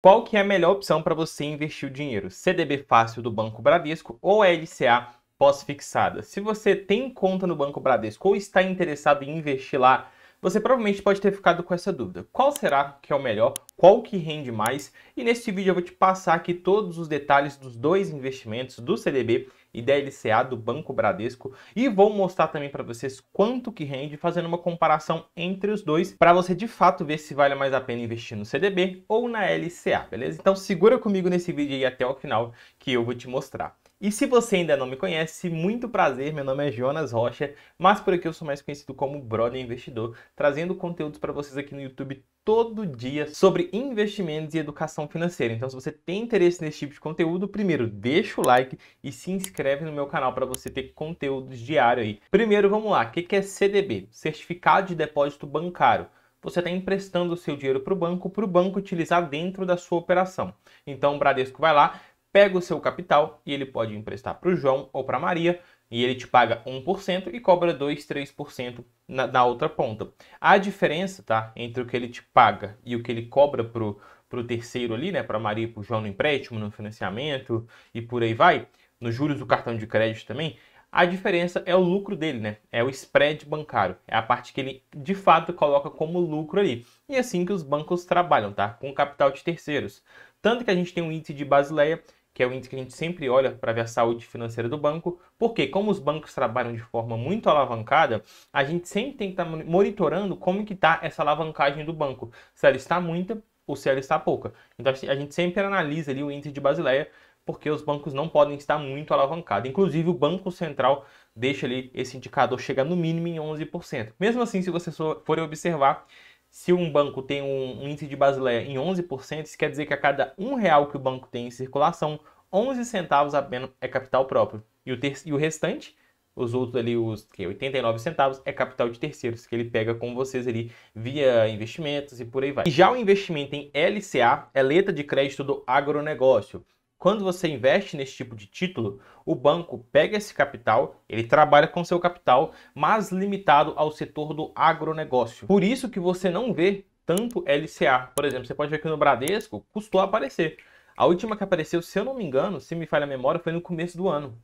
Qual que é a melhor opção para você investir o dinheiro? CDB fácil do Banco Bradesco ou LCA pós-fixada? Se você tem conta no Banco Bradesco ou está interessado em investir lá, você provavelmente pode ter ficado com essa dúvida. Qual será que é o melhor? Qual que rende mais? E neste vídeo eu vou te passar aqui todos os detalhes dos dois investimentos do CDB e DLCA do Banco Bradesco e vou mostrar também para vocês quanto que rende fazendo uma comparação entre os dois para você de fato ver se vale mais a pena investir no CDB ou na LCA, beleza? Então segura comigo nesse vídeo aí até o final que eu vou te mostrar. E se você ainda não me conhece, muito prazer, meu nome é Jonas Rocha, mas por aqui eu sou mais conhecido como Brother Investidor, trazendo conteúdos para vocês aqui no YouTube todo dia sobre investimentos e educação financeira. Então, se você tem interesse nesse tipo de conteúdo, primeiro deixa o like e se inscreve no meu canal para você ter conteúdos diário aí. Primeiro, vamos lá, o que é CDB? Certificado de Depósito Bancário você está emprestando o seu dinheiro para o banco, para o banco utilizar dentro da sua operação. Então o Bradesco vai lá pega o seu capital e ele pode emprestar para o João ou para Maria e ele te paga 1% e cobra 2, 3% na, na outra ponta. A diferença, tá, entre o que ele te paga e o que ele cobra pro para o terceiro ali, né, para Maria e para o João no empréstimo, no financiamento e por aí vai, nos juros do cartão de crédito também, a diferença é o lucro dele, né? É o spread bancário. É a parte que ele de fato coloca como lucro ali. E é assim que os bancos trabalham, tá? Com capital de terceiros. Tanto que a gente tem um índice de Basileia que é o índice que a gente sempre olha para ver a saúde financeira do banco, porque como os bancos trabalham de forma muito alavancada, a gente sempre tem que estar tá monitorando como que está essa alavancagem do banco, se ela está muita ou se ela está pouca. Então assim, a gente sempre analisa ali o índice de Basileia, porque os bancos não podem estar muito alavancados. Inclusive o Banco Central deixa ali esse indicador chegar no mínimo em 11%. Mesmo assim, se você for observar, se um banco tem um índice de Basileia é em 11%, isso quer dizer que a cada um real que o banco tem em circulação, 11 centavos apenas é capital próprio. E o, ter e o restante, os outros ali, os que, 89 é centavos, é capital de terceiros, que ele pega com vocês ali via investimentos e por aí vai. E já o investimento em LCA é letra de crédito do agronegócio. Quando você investe nesse tipo de título, o banco pega esse capital, ele trabalha com seu capital, mas limitado ao setor do agronegócio. Por isso que você não vê tanto LCA. Por exemplo, você pode ver que no Bradesco custou aparecer. A última que apareceu, se eu não me engano, se me falha a memória, foi no começo do ano.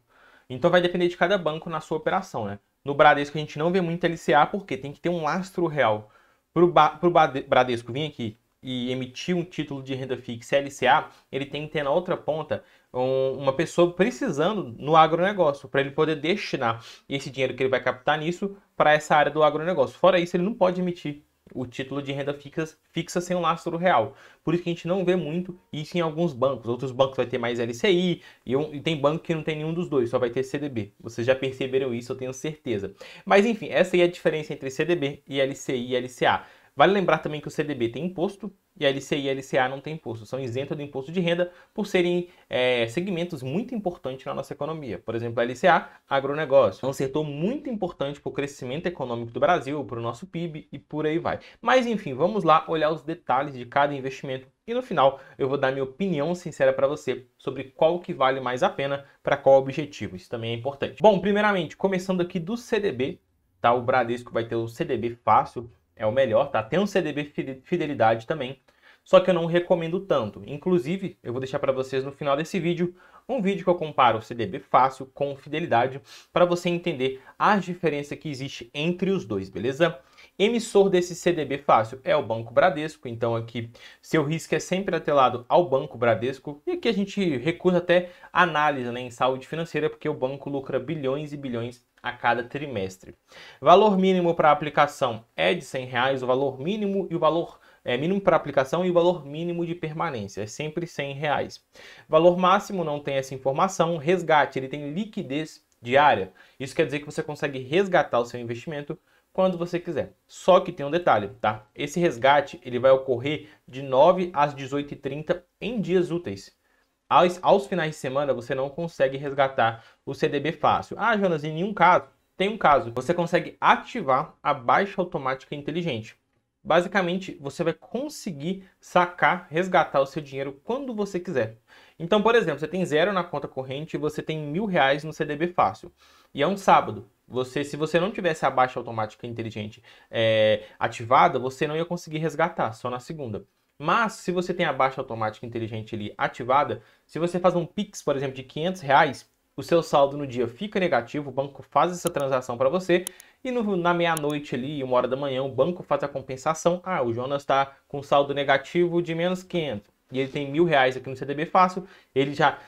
Então vai depender de cada banco na sua operação, né? No Bradesco a gente não vê muito LCA porque tem que ter um lastro real. Para o Bradesco vir aqui e emitir um título de renda fixa LCA, ele tem que ter na outra ponta um, uma pessoa precisando no agronegócio, para ele poder destinar esse dinheiro que ele vai captar nisso para essa área do agronegócio. Fora isso, ele não pode emitir o título de renda fixa, fixa sem o um lastro real. Por isso que a gente não vê muito isso em alguns bancos. Outros bancos vai ter mais LCI e, um, e tem banco que não tem nenhum dos dois, só vai ter CDB. Vocês já perceberam isso, eu tenho certeza. Mas enfim, essa aí é a diferença entre CDB e LCI e LCA. Vale lembrar também que o CDB tem imposto e a LCI e a LCA não têm imposto, são isentas do imposto de renda por serem é, segmentos muito importantes na nossa economia. Por exemplo, a LCA, agronegócio, é um setor muito importante para o crescimento econômico do Brasil, para o nosso PIB e por aí vai. Mas enfim, vamos lá olhar os detalhes de cada investimento e no final eu vou dar minha opinião sincera para você sobre qual que vale mais a pena para qual objetivo. Isso também é importante. Bom, primeiramente, começando aqui do CDB, tá? O Bradesco vai ter o CDB fácil é o melhor, tá? Tem um CDB Fidelidade também, só que eu não recomendo tanto. Inclusive, eu vou deixar para vocês no final desse vídeo um vídeo que eu comparo o CDB fácil com fidelidade para você entender as diferenças que existe entre os dois, beleza? Emissor desse CDB fácil é o Banco Bradesco, então aqui seu risco é sempre atrelado ao Banco Bradesco e aqui a gente recusa até análise né, em saúde financeira porque o banco lucra bilhões e bilhões a cada trimestre. Valor mínimo para aplicação é de R$ 100, reais, o valor mínimo e o valor é, mínimo para aplicação e o valor mínimo de permanência, é sempre R$100. Valor máximo não tem essa informação, resgate, ele tem liquidez diária. Isso quer dizer que você consegue resgatar o seu investimento quando você quiser. Só que tem um detalhe, tá? Esse resgate ele vai ocorrer de 9 às 18h30 em dias úteis. Aos, aos, finais de semana você não consegue resgatar o CDB fácil. Ah, Jonas, em nenhum caso. Tem um caso, você consegue ativar a baixa automática inteligente basicamente você vai conseguir sacar, resgatar o seu dinheiro quando você quiser. Então, por exemplo, você tem zero na conta corrente e você tem mil reais no CDB Fácil. E é um sábado. Você, se você não tivesse a baixa automática inteligente é, ativada, você não ia conseguir resgatar, só na segunda. Mas se você tem a baixa automática inteligente ali ativada, se você faz um Pix, por exemplo, de 500 reais, o seu saldo no dia fica negativo, o banco faz essa transação para você e no, na meia-noite ali, uma hora da manhã, o banco faz a compensação. Ah, o Jonas está com saldo negativo de menos 500 e ele tem mil reais aqui no CDB Fácil, ele já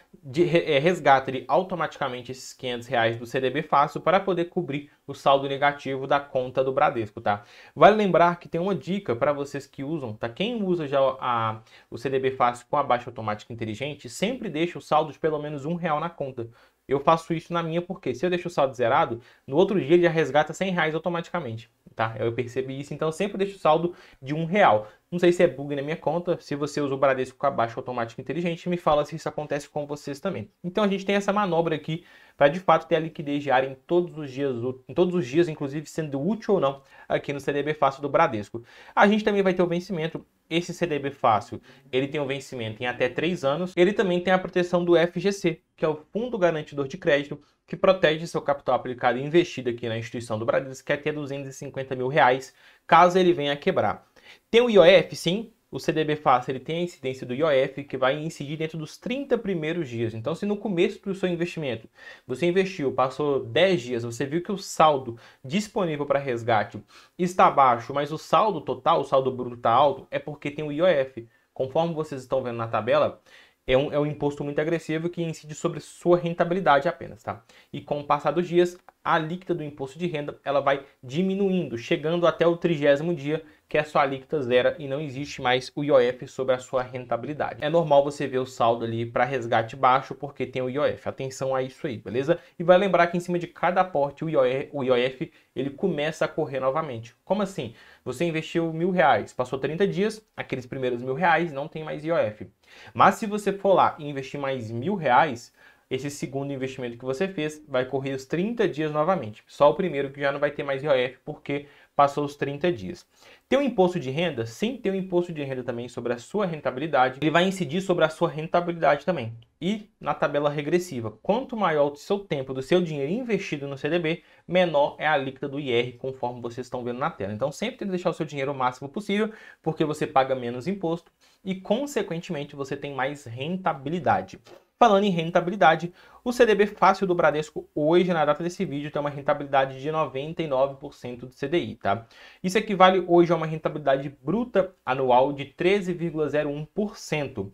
é, resgata ele automaticamente esses 500 reais do CDB Fácil para poder cobrir o saldo negativo da conta do Bradesco, tá? Vale lembrar que tem uma dica para vocês que usam, tá? Quem usa já a, o CDB Fácil com a baixa automática inteligente, sempre deixa o saldo de pelo menos um real na conta. Eu faço isso na minha porque se eu deixo o saldo zerado, no outro dia ele já resgata 100 reais automaticamente, tá? Eu percebi isso, então sempre deixo o saldo de um real. Não sei se é bug na minha conta, se você usa o Bradesco com a baixa automática inteligente, me fala se isso acontece com vocês também. Então a gente tem essa manobra aqui para de fato ter a liquidez diária em todos os dias, em todos os dias, inclusive sendo útil ou não aqui no CDB fácil do Bradesco. A gente também vai ter o vencimento esse CDB fácil, ele tem um vencimento em até três anos. Ele também tem a proteção do FGC, que é o Fundo Garantidor de Crédito, que protege seu capital aplicado e investido aqui na instituição do Bradesco, que é até 250 mil reais, caso ele venha a quebrar. Tem o IOF, sim, o CDB fácil ele tem a incidência do IOF que vai incidir dentro dos 30 primeiros dias. Então, se no começo do seu investimento você investiu, passou 10 dias, você viu que o saldo disponível para resgate está baixo, mas o saldo total, o saldo bruto está alto, é porque tem o IOF. Conforme vocês estão vendo na tabela, é um, é um imposto muito agressivo que incide sobre sua rentabilidade apenas, tá? E com o passar dos dias, a alíquota do imposto de renda ela vai diminuindo, chegando até o trigésimo dia que a sua alíquota zero e não existe mais o IOF sobre a sua rentabilidade. É normal você ver o saldo ali para resgate baixo porque tem o IOF. Atenção a isso aí, beleza? E vai lembrar que em cima de cada aporte o IOF, o IOF ele começa a correr novamente. Como assim? Você investiu mil reais, passou 30 dias, aqueles primeiros mil reais não tem mais IOF. Mas se você for lá e investir mais mil reais, esse segundo investimento que você fez vai correr os 30 dias novamente. Só o primeiro que já não vai ter mais IOF porque passou os 30 dias. Tem um imposto de renda, sem ter um imposto de renda também sobre a sua rentabilidade, ele vai incidir sobre a sua rentabilidade também. E na tabela regressiva, quanto maior o seu tempo do seu dinheiro investido no CDB, menor é a alíquota do IR, conforme vocês estão vendo na tela. Então sempre tem que deixar o seu dinheiro o máximo possível, porque você paga menos imposto e, consequentemente, você tem mais rentabilidade. Falando em rentabilidade, o CDB fácil do Bradesco hoje, na data desse vídeo, tem uma rentabilidade de 99% do CDI, tá? Isso equivale hoje a uma rentabilidade bruta anual de 13,01%.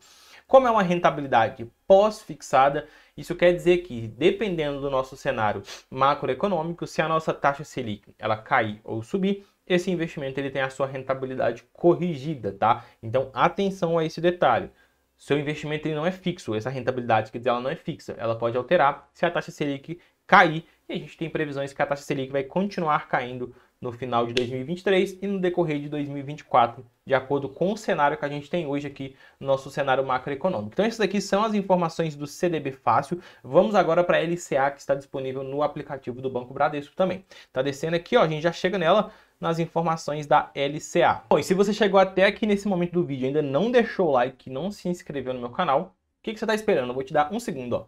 Como é uma rentabilidade pós-fixada, isso quer dizer que, dependendo do nosso cenário macroeconômico, se a nossa taxa Selic ela cair ou subir, esse investimento ele tem a sua rentabilidade corrigida, tá? Então, atenção a esse detalhe seu investimento ele não é fixo, essa rentabilidade quer dizer, ela não é fixa, ela pode alterar se a taxa Selic cair. E a gente tem previsões que a taxa Selic vai continuar caindo no final de 2023 e no decorrer de 2024, de acordo com o cenário que a gente tem hoje aqui nosso cenário macroeconômico. Então, essas aqui são as informações do CDB Fácil. Vamos agora para a LCA, que está disponível no aplicativo do Banco Bradesco também. Está descendo aqui, ó, a gente já chega nela nas informações da LCA. Bom, e se você chegou até aqui nesse momento do vídeo e ainda não deixou o like, não se inscreveu no meu canal, o que, que você está esperando? Eu vou te dar um segundo, ó.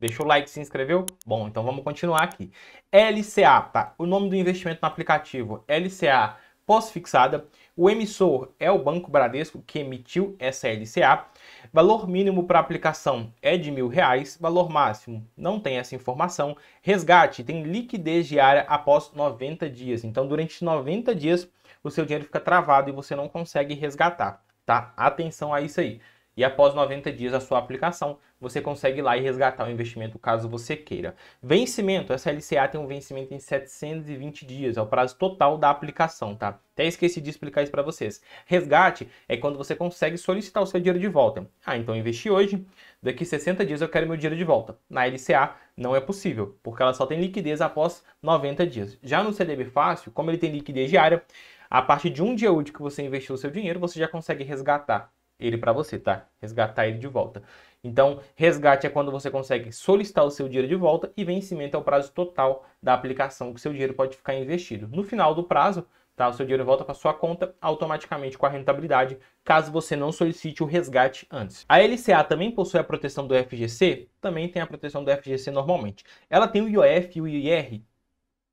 Deixou o like, se inscreveu? Bom, então vamos continuar aqui. LCA, tá? O nome do investimento no aplicativo, LCA pós-fixada. O emissor é o Banco Bradesco que emitiu essa LCA. Valor mínimo para aplicação é de mil reais, valor máximo não tem essa informação. Resgate tem liquidez diária após 90 dias. Então, durante 90 dias, o seu dinheiro fica travado e você não consegue resgatar, tá? Atenção a isso aí e após 90 dias a sua aplicação, você consegue ir lá e resgatar o investimento caso você queira. Vencimento, essa LCA tem um vencimento em 720 dias, é o prazo total da aplicação, tá? Até esqueci de explicar isso para vocês. Resgate é quando você consegue solicitar o seu dinheiro de volta. Ah, então eu investi hoje, daqui 60 dias eu quero meu dinheiro de volta. Na LCA não é possível, porque ela só tem liquidez após 90 dias. Já no CDB Fácil, como ele tem liquidez diária, a partir de um dia útil que você investiu o seu dinheiro, você já consegue resgatar ele para você, tá? Resgatar ele de volta. Então, resgate é quando você consegue solicitar o seu dinheiro de volta e vencimento é o prazo total da aplicação que seu dinheiro pode ficar investido. No final do prazo, tá? O seu dinheiro volta para sua conta automaticamente com a rentabilidade, caso você não solicite o resgate antes. A LCA também possui a proteção do FGC? Também tem a proteção do FGC normalmente. Ela tem o IOF e o IR?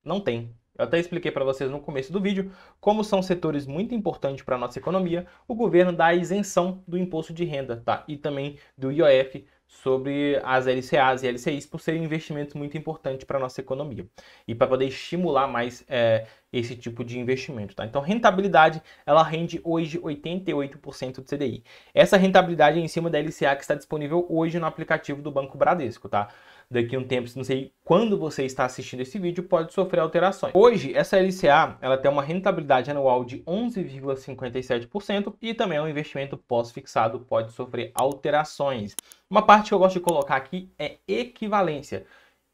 Não tem, eu até expliquei para vocês no começo do vídeo como são setores muito importantes para a nossa economia, o governo dá a isenção do imposto de renda, tá? E também do IOF sobre as LCAs e LCIs por serem investimentos muito importantes para a nossa economia e para poder estimular mais é, esse tipo de investimento. Tá? Então, rentabilidade, ela rende hoje 88% do CDI. Essa rentabilidade é em cima da LCA que está disponível hoje no aplicativo do Banco Bradesco, tá? daqui a um tempo, não sei quando você está assistindo esse vídeo, pode sofrer alterações. Hoje, essa LCA ela tem uma rentabilidade anual de 11,57% e também é um investimento pós-fixado, pode sofrer alterações. Uma parte que eu gosto de colocar aqui é equivalência.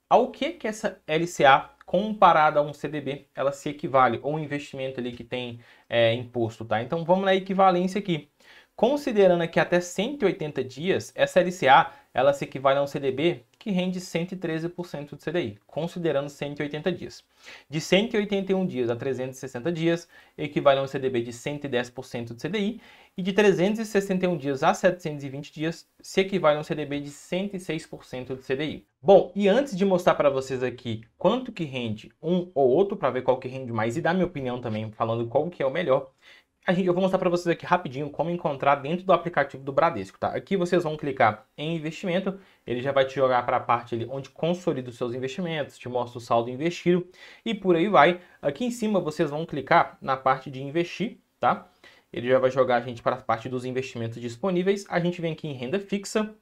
Ao que, que essa LCA comparada a um CDB, ela se equivale, ou um investimento ali que tem é, imposto, tá? Então vamos na equivalência aqui. Considerando aqui até 180 dias, essa LCA ela se equivale a um CDB que rende 113% do CDI, considerando 180 dias. De 181 dias a 360 dias, equivale a um CDB de 110% do CDI, e de 361 dias a 720 dias, se equivale a um CDB de 106% do CDI. Bom, e antes de mostrar para vocês aqui quanto que rende um ou outro, para ver qual que rende mais e dar minha opinião também, falando qual que é o melhor, eu vou mostrar para vocês aqui rapidinho como encontrar dentro do aplicativo do Bradesco, tá? Aqui vocês vão clicar em investimento, ele já vai te jogar para a parte ali onde consolida os seus investimentos, te mostra o saldo investido e por aí vai. Aqui em cima vocês vão clicar na parte de investir, tá? Ele já vai jogar a gente para a parte dos investimentos disponíveis. A gente vem aqui em renda fixa,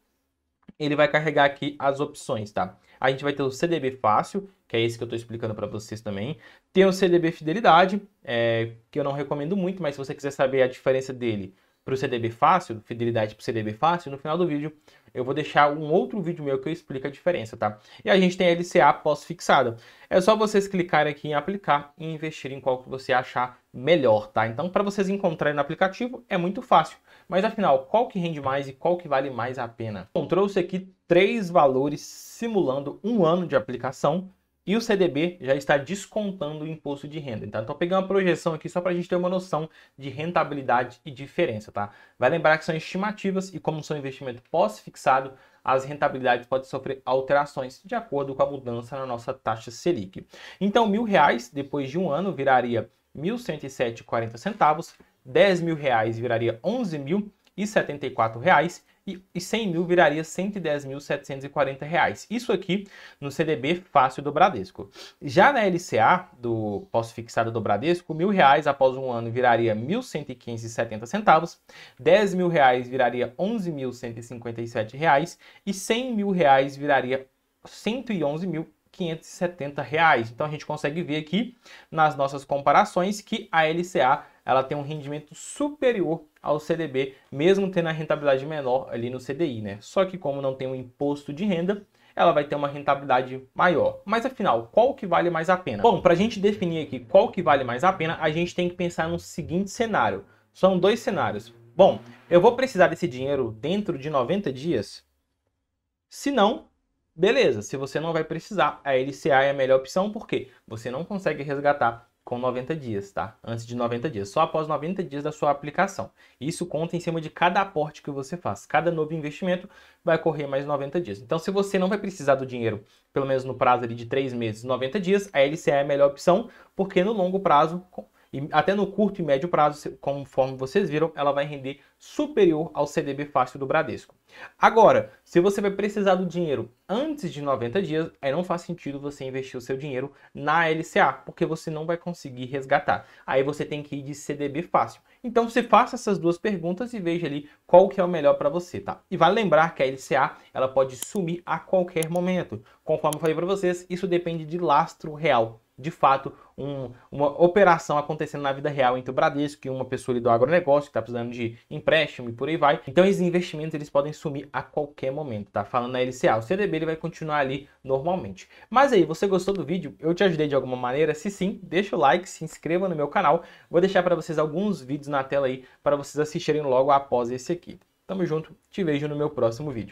ele vai carregar aqui as opções, tá? A gente vai ter o CDB fácil, que é esse que eu estou explicando para vocês também. Tem o CDB fidelidade, é, que eu não recomendo muito, mas se você quiser saber a diferença dele para o CDB fácil, fidelidade para o CDB fácil, no final do vídeo eu vou deixar um outro vídeo meu que eu explico a diferença, tá? E a gente tem a LCA pós-fixada. É só vocês clicarem aqui em aplicar e investir em qual que você achar melhor, tá? Então, para vocês encontrarem no aplicativo, é muito fácil. Mas afinal, qual que rende mais e qual que vale mais a pena? Bom, trouxe aqui três valores simulando um ano de aplicação e o CDB já está descontando o imposto de renda. Então, estou pegando uma projeção aqui só para a gente ter uma noção de rentabilidade e diferença, tá? Vai lembrar que são estimativas e como são investimento pós-fixado, as rentabilidades podem sofrer alterações de acordo com a mudança na nossa taxa Selic. Então, mil reais depois de um ano viraria R$ 1.107,40 10 mil reais viraria 11 mil e 74 reais e 100 mil viraria 110.740 reais. Isso aqui no CDB fácil do Bradesco. Já na LCA do posto fixado do Bradesco, mil reais após um ano viraria 1.115,70 centavos, 10 mil reais viraria 11.157 reais e 100 mil reais viraria 111 mil 570 reais. Então a gente consegue ver aqui nas nossas comparações que a LCA ela tem um rendimento superior ao CDB, mesmo tendo a rentabilidade menor ali no CDI, né? Só que como não tem um imposto de renda, ela vai ter uma rentabilidade maior. Mas afinal, qual que vale mais a pena? Bom, para a gente definir aqui qual que vale mais a pena, a gente tem que pensar no seguinte cenário. São dois cenários. Bom, eu vou precisar desse dinheiro dentro de 90 dias? Se não, beleza. Se você não vai precisar, a LCA é a melhor opção porque você não consegue resgatar com 90 dias, tá? Antes de 90 dias, só após 90 dias da sua aplicação. Isso conta em cima de cada aporte que você faz. Cada novo investimento vai correr mais 90 dias. Então, se você não vai precisar do dinheiro, pelo menos no prazo ali de 3 meses, 90 dias, a LCA é a melhor opção, porque no longo prazo e até no curto e médio prazo, conforme vocês viram, ela vai render superior ao CDB fácil do Bradesco. Agora, se você vai precisar do dinheiro antes de 90 dias, aí não faz sentido você investir o seu dinheiro na LCA, porque você não vai conseguir resgatar. Aí você tem que ir de CDB fácil. Então você faça essas duas perguntas e veja ali qual que é o melhor para você, tá? E vale lembrar que a LCA, ela pode sumir a qualquer momento. Conforme eu falei para vocês, isso depende de lastro real de fato um, uma operação acontecendo na vida real entre o Bradesco e uma pessoa ali do agronegócio que está precisando de empréstimo e por aí vai. Então esses investimentos eles podem sumir a qualquer momento, tá? Falando na LCA, o CDB ele vai continuar ali normalmente. Mas aí, você gostou do vídeo? Eu te ajudei de alguma maneira? Se sim, deixa o like, se inscreva no meu canal. Vou deixar para vocês alguns vídeos na tela aí para vocês assistirem logo após esse aqui. Tamo junto, te vejo no meu próximo vídeo.